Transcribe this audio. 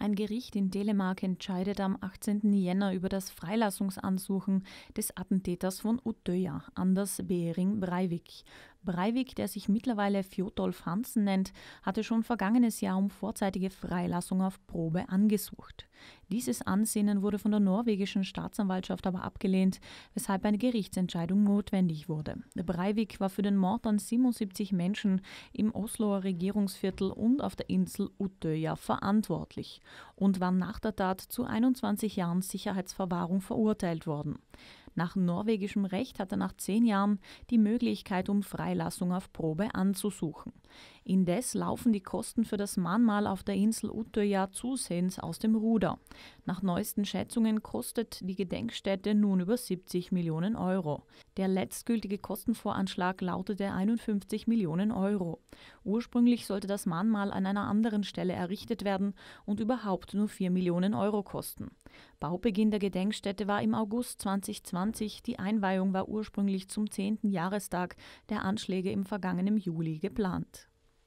Ein Gericht in Dänemark entscheidet am 18. Jänner über das Freilassungsansuchen des Attentäters von Utøya, Anders Behring Breivik. Breivik, der sich mittlerweile Fjodolf Hansen nennt, hatte schon vergangenes Jahr um vorzeitige Freilassung auf Probe angesucht. Dieses Ansinnen wurde von der norwegischen Staatsanwaltschaft aber abgelehnt, weshalb eine Gerichtsentscheidung notwendig wurde. Breivik war für den Mord an 77 Menschen im Osloer Regierungsviertel und auf der Insel Utøya verantwortlich und war nach der Tat zu 21 Jahren Sicherheitsverwahrung verurteilt worden. Nach norwegischem Recht hat er nach zehn Jahren die Möglichkeit, um Freilassung auf Probe anzusuchen. Indes laufen die Kosten für das Mahnmal auf der Insel Utøya zusehends aus dem Ruder. Nach neuesten Schätzungen kostet die Gedenkstätte nun über 70 Millionen Euro. Der letztgültige Kostenvoranschlag lautete 51 Millionen Euro. Ursprünglich sollte das Mahnmal an einer anderen Stelle errichtet werden und überhaupt nur 4 Millionen Euro kosten. Baubeginn der Gedenkstätte war im August 2020. Die Einweihung war ursprünglich zum 10. Jahrestag der Anschläge im vergangenen Juli geplant.